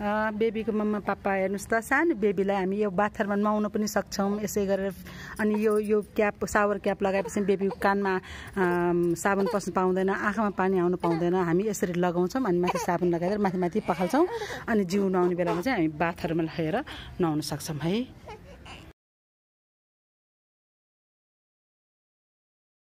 बेबीको मम्मा पापा हेर्नुहोस् त सानो बेबीलाई हामी यो बाथरमा नुहाउन पनि सक्छौँ यसै गरेर अनि यो यो क्याप सावर क्याप लगाएपछि बेबीको कानमा साबुन पस्नु पाउँदैन आँखामा पानी आउनु पाउँदैन हामी यसरी लगाउँछौँ अनि माथि साबुन लगाएर माथि माथि पखाल्छौँ अनि जिउ नुहाउने बेलामा चाहिँ हामी बाथरमा लगेर नुहाउन सक्छौँ है